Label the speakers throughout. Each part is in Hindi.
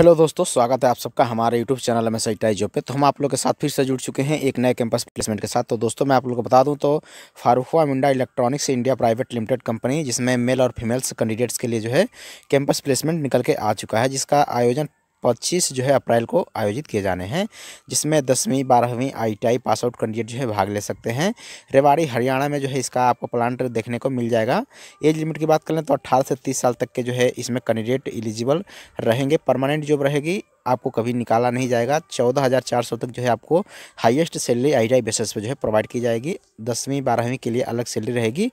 Speaker 1: हेलो दोस्तों स्वागत है आप सबका हमारे यूट्यूब चैनल में सही आई जॉब पे तो हम आप लोग के साथ फिर से जुड़ चुके हैं एक नए कैंपस प्लेसमेंट के साथ तो दोस्तों मैं आप लोग को बता दूं तो फारूखवा मुंडा electronics India private limited company जिसमें मेल और फीमेल्स कैंडिडेट्स के लिए जो है कैंपस प्लेसमेंट निकल के आ चुका है जिसका आयोजन पच्चीस जो है अप्रैल को आयोजित किए जाने हैं जिसमें दसवीं बारहवीं आईटीआई पास आउट कैंडिडेट जो है भाग ले सकते हैं रेवाड़ी हरियाणा में जो है इसका आपको प्लांट देखने को मिल जाएगा एज लिमिट की बात कर लें तो अट्ठारह से तीस साल तक के जो है इसमें कैंडिडेट एलिजिबल रहेंगे परमानेंट जॉब रहेगी आपको कभी निकाला नहीं जाएगा चौदह हज़ार चार सौ तक जो है आपको हाईएस्ट सैलरी आई बेसिस पे जो है प्रोवाइड की जाएगी दसवीं बारहवीं के लिए अलग सैलरी रहेगी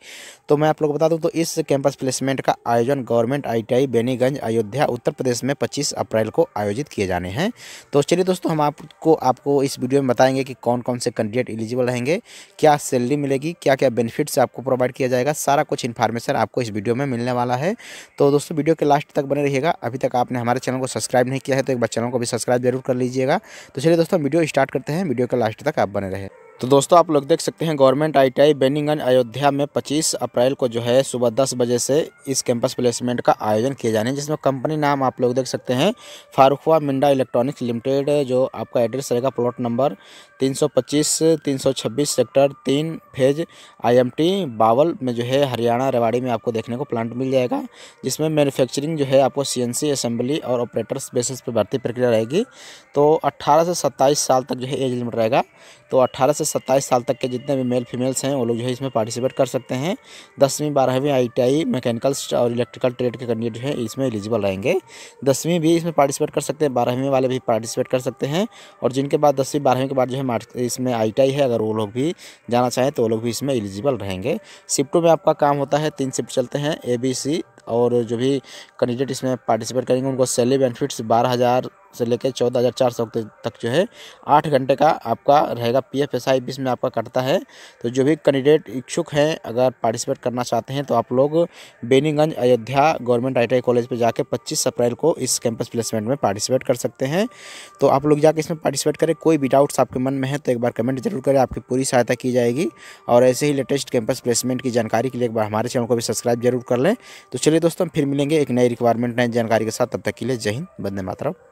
Speaker 1: तो मैं आप लोग बता दूं तो इस कैंपस प्लेसमेंट का आयोजन गवर्नमेंट आईटीआई बेनीगंज अयोध्या उत्तर प्रदेश में पच्चीस अप्रैल को आयोजित किए जाने हैं तो चलिए दोस्तों हम आपको आपको इस वीडियो में बताएंगे कि कौन कौन से कैंडिडेट एलिजिबल रहेंगे क्या सैलरी मिलेगी क्या क्या बेनिफिट्स आपको प्रोवाइड किया जाएगा सारा कुछ इन्फॉर्मेशन आपको इस वीडियो में मिलने वाला है तो दोस्तों वीडियो के लास्ट तक बने रहिएगा अभी तक आपने हमारे चैनल को सब्सक्राइब नहीं किया है तो एक बच्चा चैनल को भी सब्सक्राइब जरूर कर लीजिएगा तो चलिए दोस्तों वीडियो स्टार्ट करते हैं वीडियो का लास्ट तक आप बने रहे तो दोस्तों आप लोग देख सकते हैं गवर्नमेंट आईटीआई आई अयोध्या में 25 अप्रैल को जो है सुबह 10 बजे से इस कैंपस प्लेसमेंट का आयोजन किया जाने है जिसमें कंपनी नाम आप लोग देख सकते हैं फारूखवा मिंडा इलेक्ट्रॉनिक्स लिमिटेड जो आपका एड्रेस रहेगा प्लॉट नंबर 325 326 सेक्टर तीन फेज टी बावल में जो है हरियाणा रेवाड़ी में आपको देखने को प्लांट मिल जाएगा जिसमें मैनुफैक्चरिंग जो है आपको सी असेंबली और ऑपरेटर्स बेसिस पर भर्ती प्रक्रिया रहेगी तो अट्ठारह से सत्ताईस साल तक जो है एज लिमिट रहेगा तो अट्ठारह से सत्ताईस साल तक के जितने भी मेल फीमेल्स हैं वो लोग जो है इसमें पार्टिसिपेट कर सकते हैं दसवीं बारहवीं आईटीआई मैकेनिकल्स और इलेक्ट्रिकल ट्रेड के कैंडिडेट हैं इसमें एलिजिबल रहेंगे दसवीं भी इसमें पार्टिसिपेट कर सकते हैं बारहवीं वाले भी पार्टिसिपेट कर सकते हैं और जिनके बाद दसवीं बारहवीं के बाद जो है इसमें आई है अगर वो लोग भी जाना चाहें तो वो लोग भी इसमें एलिजिबल रहेंगे शिफ्टों में आपका काम होता है तीन शिफ्ट चलते हैं ए बी सी और जो भी कैंडिडेट इसमें पार्टिसिपेट करेंगे उनको सैलरी बेनिफिट्स बारह हज़ार से लेकर चौदह हज़ार चार सौ तक जो है आठ घंटे का आपका रहेगा P F S I five में आपका कटता है तो जो भी कैंडिडेट इच्छुक हैं अगर पार्टिसिपेट करना चाहते हैं तो आप लोग Beniganj Ayodhya government I college पर जाकर पच्चीस अप्रैल को इस कैंपस प्लेसमेंट में पार्टिसिपेट कर सकते हैं तो आप लोग जाकर इसमें पार्टिसिपेट करें कोई भी डाउट्स आपके मन में है तो एक बार कमेंट जरूर करें आपकी पूरी सहायता की जाएगी और ऐसे ही लेटेस्ट कैंपस प्लेसमेंट की जानकारी के लिए एक बार हमारे चैनल को भी सब्सक्राइब जरूर कर लें तो चलिए दोस्तों हम फिर मिलेंगे एक नई रिक्वायरमेंट नई जानकारी के साथ तब तक के लिए जय हिंद बंदे मातरा